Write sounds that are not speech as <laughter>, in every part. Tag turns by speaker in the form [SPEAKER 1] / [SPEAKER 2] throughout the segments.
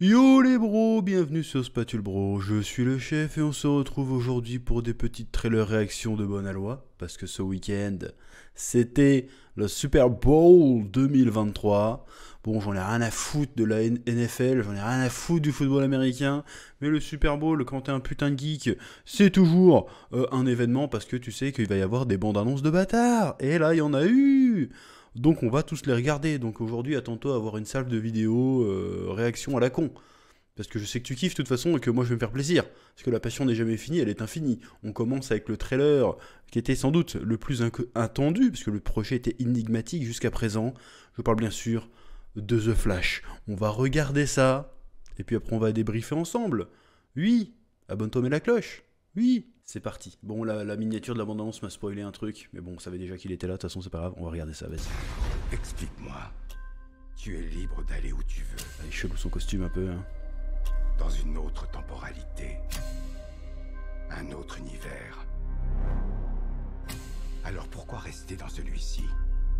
[SPEAKER 1] Yo les bros, bienvenue sur Spatule Bro, je suis le chef et on se retrouve aujourd'hui pour des petites trailers réactions de Bonne Aloi, parce que ce week-end, c'était le Super Bowl 2023. Bon, j'en ai rien à foutre de la NFL, j'en ai rien à foutre du football américain, mais le Super Bowl, quand t'es un putain de geek, c'est toujours euh, un événement parce que tu sais qu'il va y avoir des bandes annonces de bâtards, et là, il y en a eu donc on va tous les regarder. Donc aujourd'hui, attends-toi à avoir une salle de vidéo euh, réaction à la con. Parce que je sais que tu kiffes de toute façon et que moi je vais me faire plaisir. Parce que la passion n'est jamais finie, elle est infinie. On commence avec le trailer qui était sans doute le plus attendu, puisque le projet était énigmatique jusqu'à présent. Je parle bien sûr de The Flash. On va regarder ça. Et puis après on va débriefer ensemble. Oui, abonne-toi, et la cloche. Oui, c'est parti. Bon, la, la miniature de l'abondance m'a spoilé un truc, mais bon, on savait déjà qu'il était là, de toute façon, c'est pas grave, on va regarder ça, vas Explique-moi. Tu es libre d'aller où tu veux. Il cheveux son costume un peu, hein. Dans une autre temporalité. Un autre univers. Alors pourquoi rester dans celui-ci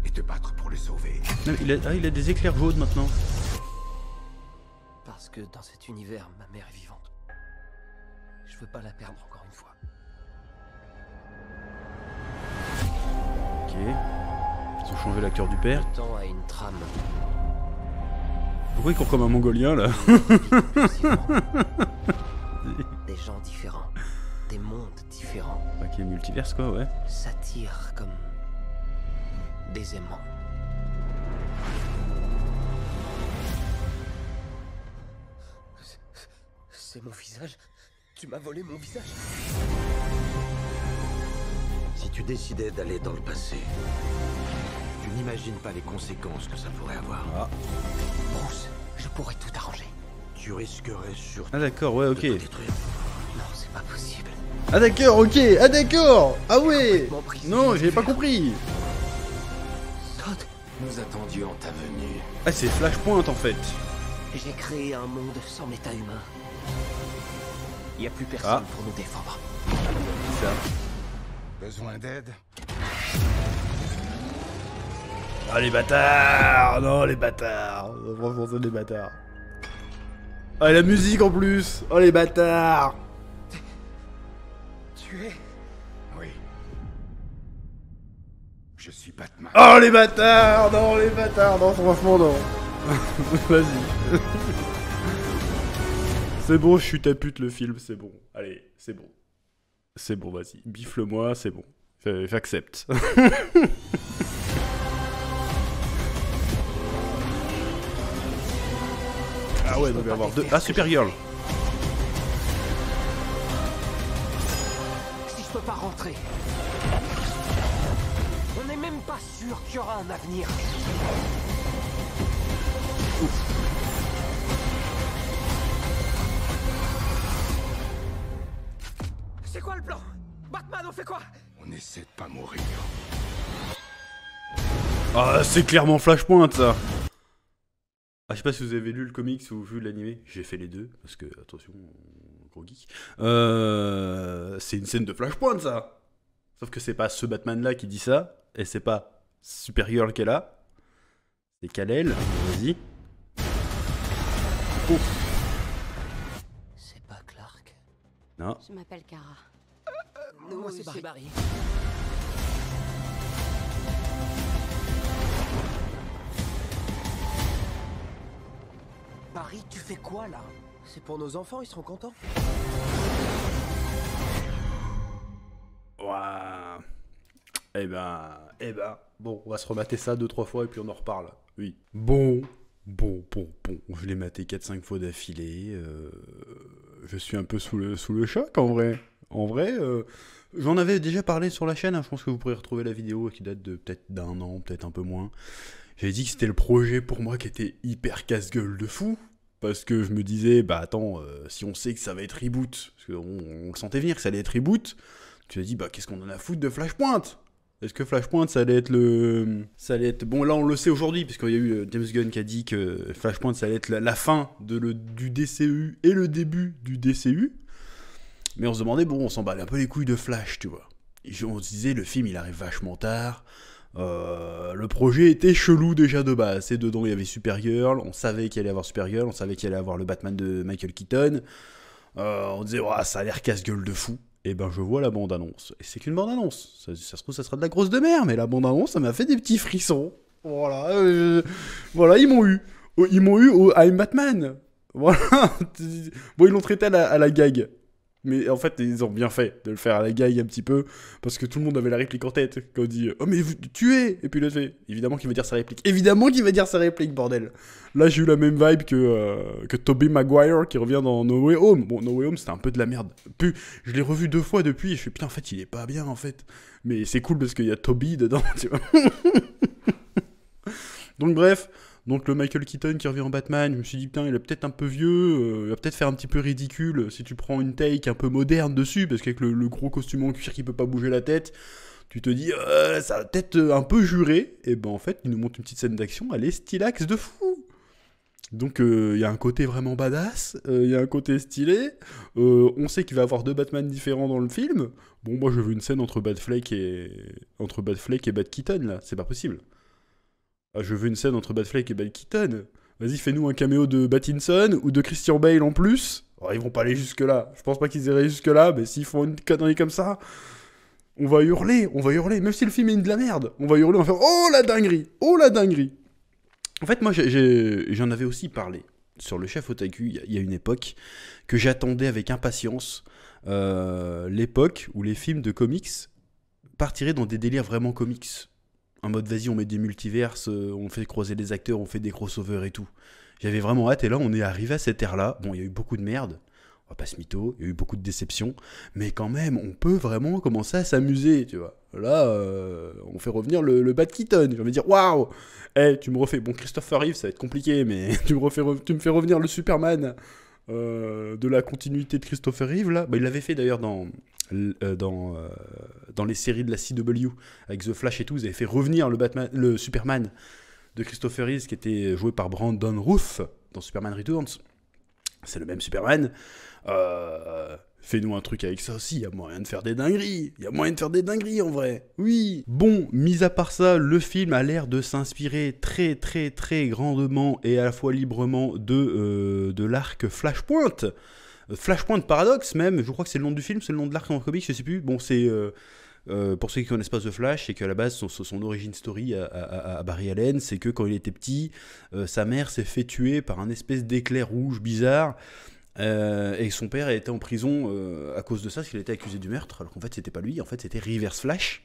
[SPEAKER 1] et te battre pour le sauver il, a, ah, il a des éclairs jaunes maintenant. Parce que dans cet univers, ma mère est vivante. Je veux pas la perdre encore une fois. changer changer l'acteur du père. Le temps a une trame. Pourquoi il court comme un mongolien là Des gens différents, des mondes différents. Ok, multiverse quoi, ouais. tire comme des aimants. C'est mon visage Tu m'as volé mon visage Si tu décidais d'aller dans le passé, N'imagine pas les conséquences que ça pourrait avoir. Ah. Bruce, je pourrais tout arranger. Tu risquerais surtout. Ah d'accord, ouais, ok. Non, c'est pas possible. Ah d'accord, ok. Ah d'accord. Ah ouais. Non, j'ai pas compris. nous attendions ta venue. Ah, c'est Flashpoint en fait. J'ai créé un monde sans méta humain. Il a plus ah. personne pour nous défendre. Ça. Besoin d'aide Oh les bâtards Non les bâtards Franchement c'est des bâtards. Ah, et la musique en plus Oh les bâtards Tu es Oui. Je suis Batman.
[SPEAKER 2] Oh les bâtards Non les bâtards Non
[SPEAKER 1] franchement non <laughs> Vas-y. <laughs> c'est bon, je suis ta pute le film, c'est bon. Allez, c'est bon. C'est bon, vas-y. Bifle-moi, c'est bon. J'accepte. <laughs> Ah ouais, il avoir deux. Ah, Supergirl Si je peux pas rentrer, on n'est même pas sûr qu'il y aura un avenir. C'est quoi le plan Batman, on fait quoi On essaie de pas mourir. Ah, c'est clairement Flashpoint, ça ah, je sais pas si vous avez lu le comics ou vu l'animé. J'ai fait les deux, parce que, attention, gros geek. Euh, c'est une scène de Flashpoint, ça Sauf que c'est pas ce Batman-là qui dit ça, et c'est pas Supergirl est là. C'est Kal-El, vas-y. C'est pas Clark. Non. Je m'appelle Kara. non, c'est Barry. Paris, tu fais quoi là C'est pour nos enfants, ils seront contents. Ouah. Eh ben, eh ben, bon, on va se remater ça deux, trois fois et puis on en reparle. Oui. Bon, bon, bon, bon. Je l'ai maté 4-5 fois d'affilée. Euh, je suis un peu sous le, sous le choc en vrai. En vrai, euh, j'en avais déjà parlé sur la chaîne. Hein. Je pense que vous pourrez retrouver la vidéo qui date de peut-être d'un an, peut-être un peu moins. J'ai dit que c'était le projet pour moi qui était hyper casse-gueule de fou. Parce que je me disais, bah attends, euh, si on sait que ça va être reboot, parce qu'on le sentait venir que ça allait être reboot, tu as dit, bah qu'est-ce qu'on en a à foutre de Flashpoint Est-ce que Flashpoint, ça allait être le. Ça allait être. Bon, là, on le sait aujourd'hui, parce qu'il y a eu euh, James Gunn qui a dit que Flashpoint, ça allait être la, fin de du DCU et le début du DCU. Mais on se demandait, bon, on s'en bat un peu les couilles de Flash, tu vois. Et on se disait, le film, il arrive vachement tard. Euh, le projet était chelou déjà de base. Et dedans, il y avait Supergirl. On savait qu'il allait avoir Supergirl. On savait qu'il allait avoir le Batman de Michael Keaton. Euh, on disait, ouais, ça a l'air casse-gueule de fou. Et ben, je vois la bande-annonce. Et c'est qu'une bande-annonce. Ça, se trouve, ça sera de la grosse de mer. Mais la bande-annonce, ça m'a fait des petits frissons. Voilà. Euh, voilà, ils m'ont eu. Oh, ils m'ont eu au I'm Batman. Voilà. <laughs> bon, ils l'ont traité à la, à la gag. Mais en fait, ils ont bien fait de le faire à la gaille un petit peu, parce que tout le monde avait la réplique en tête. Quand on dit Oh, mais vous tuez Et puis le fait, évidemment qu'il va dire sa réplique. Évidemment qu'il va dire sa réplique, bordel Là, j'ai eu la même vibe que, euh, que Toby Maguire qui revient dans No Way Home. Bon, No Way Home, c'était un peu de la merde. Puis, je l'ai revu deux fois depuis, et je fais Putain, en fait, il est pas bien, en fait. Mais c'est cool parce qu'il y a Toby dedans, <laughs> tu vois. Donc, bref. Donc le Michael Keaton qui revient en Batman, je me suis dit putain il est peut-être un peu vieux, euh, il va peut-être faire un petit peu ridicule si tu prends une take un peu moderne dessus, parce qu'avec le, gros costume en cuir qui peut pas bouger la tête, tu te dis euh, ça va peut-être euh, un peu juré. et ben en fait il nous montre une petite scène d'action, elle est stylax de fou donc il y a un côté vraiment badass, il y a un côté stylé, on sait qu'il va avoir deux Batman différents dans le film, bon moi je veux une scène entre Batfleck et entre Batfleck et Bad Keaton là, c'est pas possible. Ah, je veux une scène entre Batfleck et Bad Keaton. Vas-y, fais-nous un caméo de Batinson, ou de Christian Bale en plus. Oh, ils vont pas aller jusque-là. Je pense pas qu'ils iraient jusque-là, mais s'ils font une connerie comme ça, on va hurler, on va hurler. Même si le film est une de la merde, on va hurler, en va Oh la dinguerie Oh la dinguerie En fait, moi, j'en avais aussi parlé sur le chef Otaku il y, a une époque que j'attendais avec impatience euh, l'époque où les films de comics partiraient dans des délires vraiment comics en mode vas-y, on met des multiverses, euh, on fait croiser des acteurs, on fait des crossovers et tout. J'avais vraiment hâte, et là, on est arrivé à cette ère-là. Bon, il y a eu beaucoup de merde, on va pas se mytho, il y a eu beaucoup de déceptions, mais quand même, on peut vraiment commencer à s'amuser, tu vois. Là, euh, on fait revenir le, le bat Keaton. Je vais dire, waouh hey, eh, tu me refais. Bon, Christopher Reeve, ça va être compliqué, mais <laughs> tu me, fais revenir le Superman euh, de la continuité de Christopher Reeve, là. Bah, il l'avait fait d'ailleurs dans, euh, dans, euh, dans les séries de la CW, avec The Flash et tout, ils avaient fait revenir le, Batman, le Superman de Christopher Reeves qui était joué par Brandon Roof dans Superman Returns. C'est le même Superman. Euh, fais-nous un truc avec ça aussi, il y a moyen de faire des dingueries. Il y a moyen de faire des dingueries en vrai. Oui. Bon, mis à part ça, le film a l'air de s'inspirer très très très grandement et à la fois librement de, de l'arc Flashpoint. Flashpoint paradoxe même, je crois que c'est le nom du film, c'est le nom de l'arc en comics, je sais plus. Bon, c'est euh, euh, pour ceux qui connaissent pas The Flash, c'est qu'à la base, son, son, origin story à, Barry Allen, c'est que quand il était petit, euh, sa mère s'est fait tuer par un espèce d'éclair rouge bizarre. et son père a été en prison à cause de ça, parce qu'il a accusé du meurtre, alors qu'en fait c'était pas lui, en fait c'était Reverse Flash.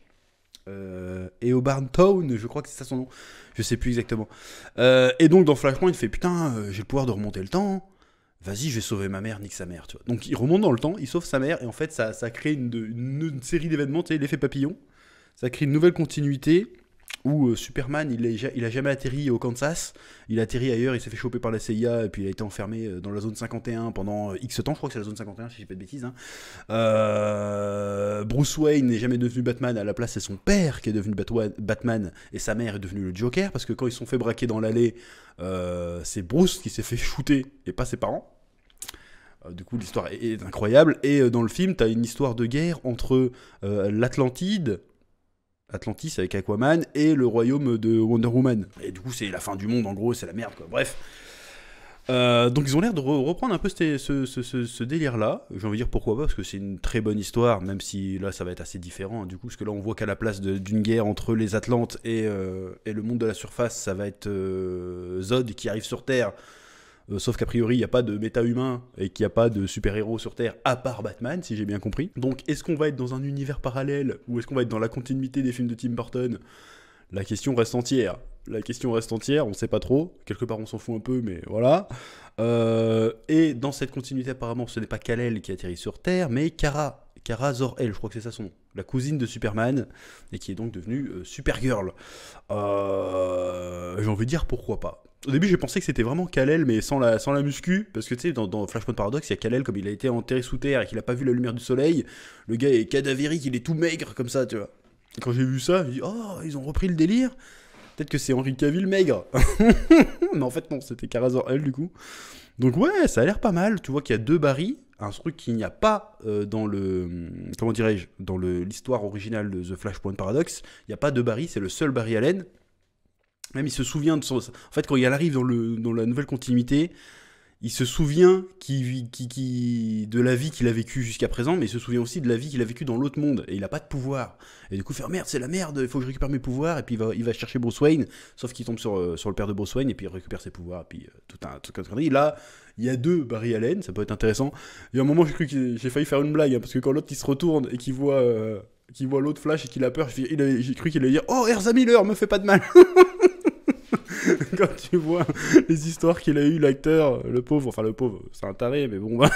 [SPEAKER 1] et au Town, je crois que c'est ça son nom, je sais plus exactement. et donc dans Flashpoint, il fait putain, j'ai le pouvoir de remonter le temps, vas-y, je vais sauver ma mère, nique sa mère, tu vois. Donc il remonte dans le temps, il sauve sa mère, et en fait, ça, ça crée une, série d'événements, tu sais, l'effet papillon. Ça crée une nouvelle continuité où euh, Superman, il, est, il a jamais atterri au Kansas, il a atterri ailleurs, il s'est fait choper par la CIA, et puis il a été enfermé euh, dans la zone 51 pendant euh, X temps, je crois que c'est la zone 51, si j'ai pas de bêtises. Hein. Bruce Wayne n'est jamais devenu Batman, à la place c'est son père qui est devenu Batman, et sa mère est devenue le Joker, parce que quand ils sont fait braquer dans l'allée, c'est Bruce qui s'est fait shooter, et pas ses parents. Euh, du coup, l'histoire est, incroyable. Et euh, dans le film, tu as une histoire de guerre entre euh, l'Atlantide, Atlantis avec Aquaman, et le royaume de Wonder Woman. Et du coup, c'est la fin du monde, en gros, c'est la merde, quoi. Bref. donc ils ont l'air de reprendre un peu ce, délire-là. J'ai envie de dire pourquoi pas, parce que c'est une très bonne histoire, même si là ça va être assez différent. Hein, du coup, parce que là on voit qu'à la place d'une guerre entre les Atlantes et, le monde de la surface, ça va être Zod qui arrive sur Terre euh, sauf qu'a priori, il n'y a pas de méta-humain et qu'il n'y a pas de super-héros sur Terre à part Batman, si j'ai bien compris. Donc, est-ce qu'on va être dans un univers parallèle ou est-ce qu'on va être dans la continuité des films de Tim Burton La question reste entière. La question reste entière, on ne sait pas trop. Quelque part, on s'en fout un peu, mais voilà. Euh, et dans cette continuité, apparemment, ce n'est pas Kal-El qui atterrit sur Terre, mais Kara. Kara Zor-El, je crois que c'est ça son nom. La cousine de Superman, et qui est donc devenue euh, Supergirl. j'ai envie de dire pourquoi pas au début, j'ai pensé que c'était vraiment Kalel, mais sans la, sans la muscu. Parce que tu sais, dans, Flashpoint Paradox, il y a Kalel, comme il a été enterré sous terre et qu'il a pas vu la lumière du soleil. Le gars est cadavérique, il est tout maigre comme ça, tu vois. quand j'ai vu ça, j'ai dit, oh, ils ont repris le délire. Peut-être que c'est Henri Cavill maigre. <laughs> mais en fait, non, c'était Karazor elle, du coup. Donc, ouais, ça a l'air pas mal. Tu vois qu'il y a deux Barry, un truc qu'il n'y a pas euh, dans le. Comment dirais-je Dans l'histoire originale de The Flashpoint Paradox. Il n'y a pas deux Barry, c'est le seul Barry Allen. Même il se souvient de son. En fait, quand il arrive dans, le, dans la nouvelle continuité, il se souvient qui, qui, de la vie qu'il a vécue jusqu'à présent, mais il se souvient aussi de la vie qu'il a vécue dans l'autre monde, et il n'a pas de pouvoir. Et du coup, il fait oh, merde, c'est la merde, il faut que je récupère mes pouvoirs, et puis il va, il va chercher Bruce Wayne, sauf qu'il tombe sur, euh, sur le père de Bruce Wayne, et puis il récupère ses pouvoirs, et puis euh, tout un truc Là, il y a deux Barry Allen, ça peut être intéressant. Il y a un moment, j'ai cru que j'ai failli faire une blague, hein, parce que quand l'autre il se retourne et qu'il voit. Euh, voit l'autre Flash et qu'il a peur, j'ai cru qu'il allait dire Oh, Erza Miller, me fais pas de mal <laughs> <laughs> quand tu vois les histoires qu'il a eu l'acteur, le pauvre, enfin le pauvre, c'est un taré, mais bon, bah...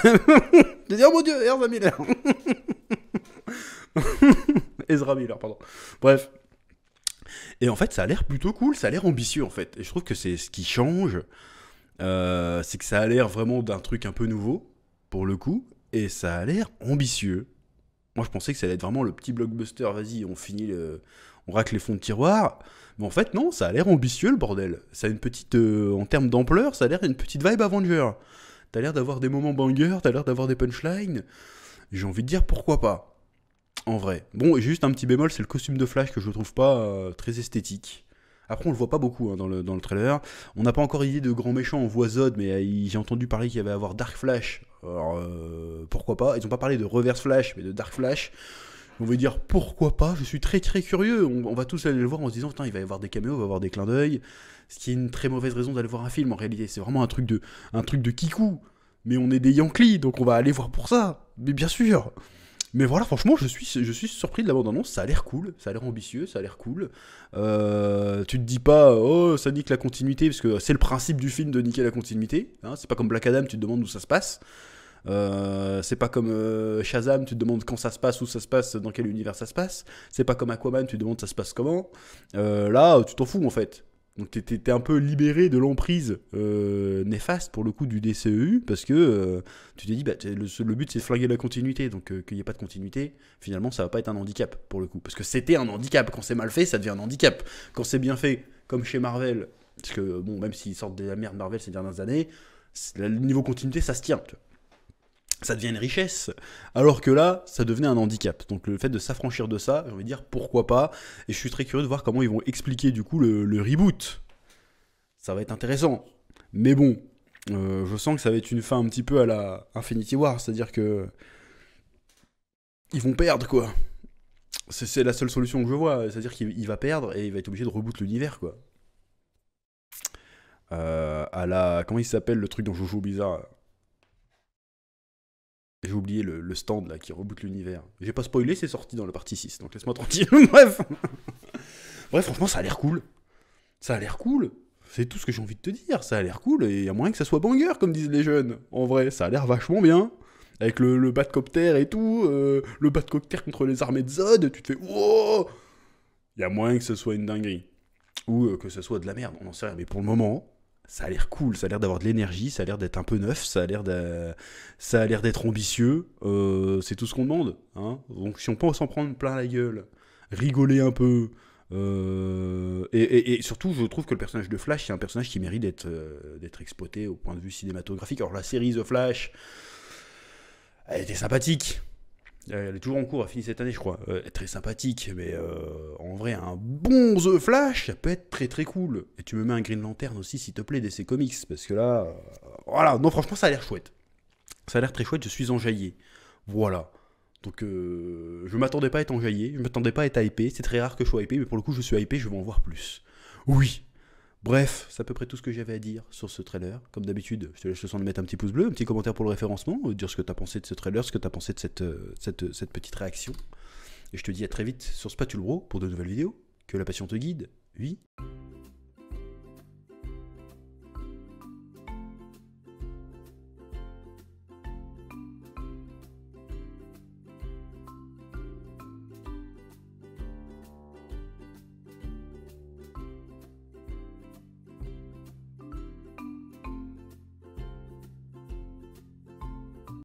[SPEAKER 1] tu <laughs> dis, oh mon dieu, Ezra Miller <laughs> Ezra Miller, pardon. Bref. Et en fait, ça a l'air plutôt cool, ça a l'air ambitieux en fait. Et je trouve que c'est ce qui change, euh, c'est que ça a l'air vraiment d'un truc un peu nouveau, pour le coup, et ça a l'air ambitieux. Moi, je pensais que ça allait être vraiment le petit blockbuster, vas-y, on finit le on racle les fonds de tiroir. Mais en fait, non, ça a l'air ambitieux le bordel. Ça a une petite. Euh, en termes d'ampleur, ça a l'air une petite vibe Avenger. T'as l'air d'avoir des moments banger, t'as l'air d'avoir des punchlines. J'ai envie de dire pourquoi pas. En vrai. Bon, et juste un petit bémol, c'est le costume de Flash que je trouve pas euh, très esthétique. Après, on le voit pas beaucoup hein, dans, le, dans, le, trailer. On n'a pas encore idée de grand méchant, en voix Zod, mais euh, j'ai entendu parler qu'il y avait à avoir Dark Flash. Alors, pourquoi pas Ils ont pas parlé de Reverse Flash, mais de Dark Flash on veut dire pourquoi pas, je suis très très curieux. On, va tous aller le voir en se disant, putain, il va y avoir des caméos, il va y avoir des clins d'œil. Ce qui est une très mauvaise raison d'aller voir un film en réalité. C'est vraiment un truc de, un truc de kikou. Mais on est des Yankees, donc on va aller voir pour ça. Mais bien sûr. Mais voilà, franchement, je suis, je suis surpris de la bande-annonce. Ça a l'air cool, ça a l'air ambitieux, ça a l'air cool. Euh, tu te dis pas, oh, ça nique la continuité, parce que c'est le principe du film de niquer la continuité. Hein. c'est pas comme Black Adam, tu te demandes où ça se passe. Euh, c'est pas comme euh, Shazam, tu te demandes quand ça se passe, où ça se passe, dans quel univers ça se passe. C'est pas comme Aquaman, tu te demandes ça se passe comment. Euh, là, tu t'en fous en fait. Donc t'es, un peu libéré de l'emprise néfaste pour le coup du DCEU parce que tu t'es dit bah, le, le, but c'est de flinguer la continuité donc qu'il n'y ait pas de continuité finalement ça va pas être un handicap pour le coup parce que c'était un handicap quand c'est mal fait ça devient un handicap quand c'est bien fait comme chez Marvel parce que bon même s'ils sortent de la merde Marvel ces dernières années le niveau continuité ça se tient tu vois ça devient une richesse. Alors que là, ça devenait un handicap. Donc le fait de s'affranchir de ça, je envie dire pourquoi pas. Et je suis très curieux de voir comment ils vont expliquer du coup le, reboot. Ça va être intéressant. Mais bon, euh, je sens que ça va être une fin un petit peu à la Infinity War. C'est-à-dire que. Ils vont perdre quoi. C'est la seule solution que je vois. C'est-à-dire qu'il va perdre et il va être obligé de reboot l'univers quoi. Euh, à la. Comment il s'appelle le truc dans Jojo Bizarre j'ai oublié le, stand là qui reboot l'univers. J'ai pas spoilé, c'est sorti dans la partie 6, donc laisse-moi tranquille. <laughs> Bref. Bref, franchement, ça a l'air cool. Ça a l'air cool. C'est tout ce que j'ai envie de te dire. Ça a l'air cool et il y a moyen que ça soit banger, comme disent les jeunes. En vrai, ça a l'air vachement bien. Avec le, de copter et tout, euh, le copter contre les armées de Zod, tu te fais Il y a moyen que ce soit une dinguerie. Ou euh, que ce soit de la merde, on en sait rien. Mais pour le moment, ça a l'air cool, ça a l'air d'avoir de l'énergie, ça a l'air d'être un peu neuf, ça a l'air ça a l'air d'être ambitieux, euh, c'est tout ce qu'on demande. Hein Donc si on pense s'en prendre plein la gueule, rigoler un peu, euh, et, surtout je trouve que le personnage de Flash c'est un personnage qui mérite d'être euh, d'être exploité au point de vue cinématographique. Alors la série The Flash, elle était sympathique, elle est toujours en cours, elle finit cette année, je crois. Euh, est très sympathique, mais euh, en vrai, un bon The Flash, ça peut être très très cool. Et tu me mets un Green Lantern aussi, s'il te plaît, DC Comics, parce que là, euh, voilà. Non, franchement, ça a l'air chouette. Ça a l'air très chouette, je suis enjaillé. Voilà. Donc, je m'attendais pas à être enjaillé, je m'attendais pas à être hypé. C'est très rare que je sois hypé, mais pour le coup, je suis hypé, je vais en voir plus. Oui, Bref, c'est à peu près tout ce que j'avais à dire sur ce trailer. Comme d'habitude, je te laisse le soin de mettre un petit pouce bleu, un petit commentaire pour le référencement, euh, dire ce que tu as pensé de ce trailer, ce que tu as pensé de cette, euh, euh, cette, petite réaction. Et je te dis à très vite sur Spatule Bro pour de nouvelles vidéos. Que la passion te guide, oui.